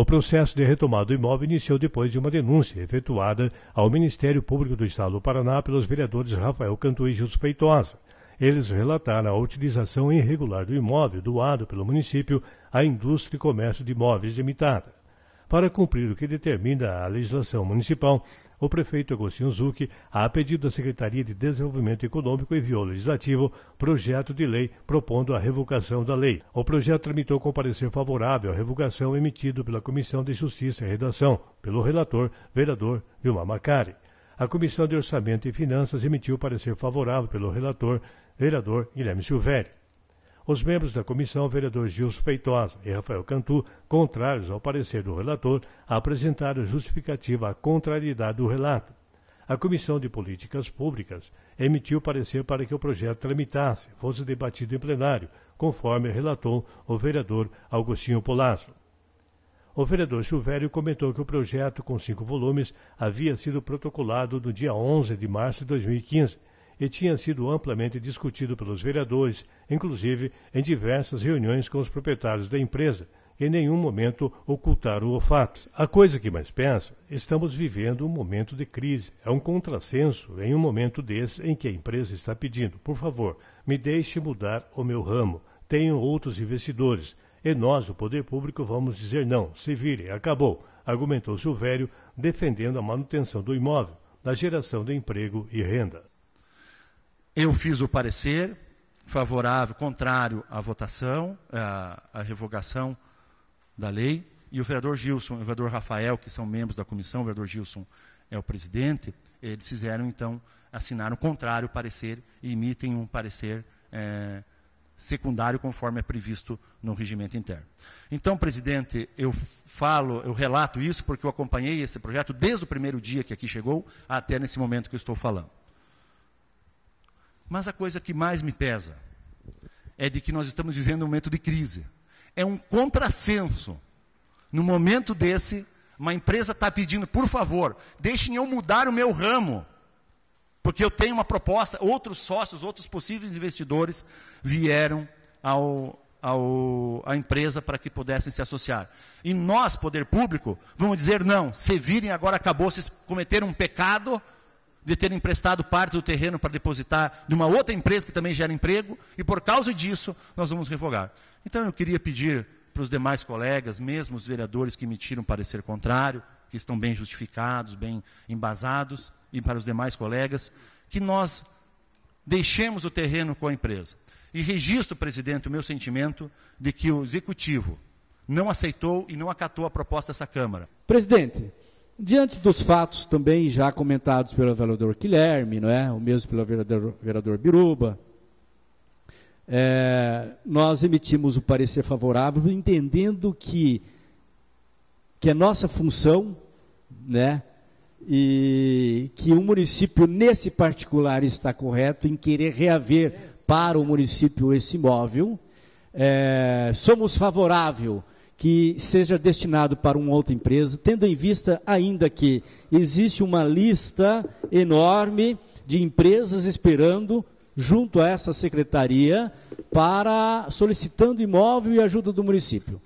O processo de retomada do imóvel iniciou depois de uma denúncia efetuada ao Ministério Público do Estado do Paraná pelos vereadores Rafael Cantu e Jus Feitosa. Eles relataram a utilização irregular do imóvel doado pelo município à indústria e comércio de imóveis limitada. Para cumprir o que determina a legislação municipal, o prefeito Agostinho Zucchi, a pedido da Secretaria de Desenvolvimento Econômico, enviou ao Legislativo projeto de lei propondo a revogação da lei. O projeto tramitou com parecer favorável à revogação emitido pela Comissão de Justiça e Redação, pelo relator, vereador Vilma Macari. A Comissão de Orçamento e Finanças emitiu parecer favorável pelo relator, vereador Guilherme Silvério. Os membros da comissão, vereador Gilson Feitosa e Rafael Cantu, contrários ao parecer do relator, apresentaram justificativa à contrariedade do relato. A Comissão de Políticas Públicas emitiu parecer para que o projeto tramitasse, fosse debatido em plenário, conforme relatou o vereador Augustinho Polazzo. O vereador Silvério comentou que o projeto, com cinco volumes, havia sido protocolado no dia 11 de março de 2015 e tinha sido amplamente discutido pelos vereadores, inclusive em diversas reuniões com os proprietários da empresa, que em nenhum momento ocultaram o fato. A coisa que mais pensa, estamos vivendo um momento de crise, é um contrassenso em um momento desse em que a empresa está pedindo, por favor, me deixe mudar o meu ramo, tenho outros investidores, e nós, o poder público, vamos dizer não, se virem, acabou, argumentou Silvério, defendendo a manutenção do imóvel, da geração de emprego e renda. Eu fiz o parecer favorável, contrário à votação, à, à revogação da lei, e o vereador Gilson, o vereador Rafael, que são membros da comissão, o vereador Gilson é o presidente, eles fizeram, então, assinaram contrário o parecer e emitem um parecer é, secundário conforme é previsto no regimento interno. Então, presidente, eu falo, eu relato isso porque eu acompanhei esse projeto desde o primeiro dia que aqui chegou até nesse momento que eu estou falando. Mas a coisa que mais me pesa é de que nós estamos vivendo um momento de crise. É um contrassenso. No momento desse, uma empresa está pedindo, por favor, deixem eu mudar o meu ramo. Porque eu tenho uma proposta, outros sócios, outros possíveis investidores vieram ao, ao, à empresa para que pudessem se associar. E nós, poder público, vamos dizer não, se virem agora acabou, vocês cometeram um pecado, de ter emprestado parte do terreno para depositar de uma outra empresa que também gera emprego, e por causa disso nós vamos revogar. Então eu queria pedir para os demais colegas, mesmo os vereadores que emitiram parecer contrário, que estão bem justificados, bem embasados, e para os demais colegas, que nós deixemos o terreno com a empresa. E registro, presidente, o meu sentimento de que o executivo não aceitou e não acatou a proposta dessa Câmara. Presidente, Diante dos fatos também já comentados pelo vereador Guilherme, não é? o mesmo pelo vereador, vereador Biruba, é, nós emitimos o parecer favorável, entendendo que, que é nossa função, né? e que o município, nesse particular, está correto em querer reaver para o município esse imóvel. É, somos favorável que seja destinado para uma outra empresa, tendo em vista ainda que existe uma lista enorme de empresas esperando junto a essa secretaria para solicitando imóvel e ajuda do município.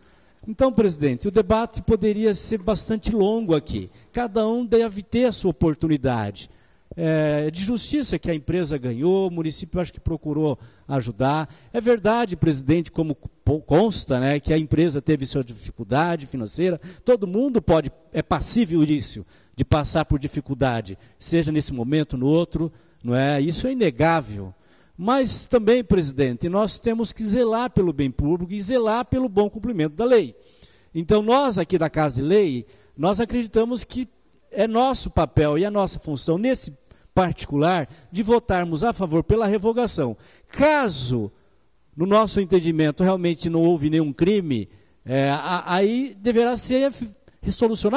Então, presidente, o debate poderia ser bastante longo aqui. Cada um deve ter a sua oportunidade. É, é, de justiça que a empresa ganhou, o município acho que procurou ajudar. É verdade, presidente, como consta, né, que a empresa teve sua dificuldade financeira. Todo mundo pode, é passível disso, de passar por dificuldade, seja nesse momento, no outro, não é? Isso é inegável. Mas também, presidente, nós temos que zelar pelo bem público e zelar pelo bom cumprimento da lei. Então, nós aqui da Casa de Lei, nós acreditamos que é nosso papel e a nossa função, nesse particular, de votarmos a favor pela revogação. Caso, no nosso entendimento, realmente não houve nenhum crime, é, aí deverá ser solucionado.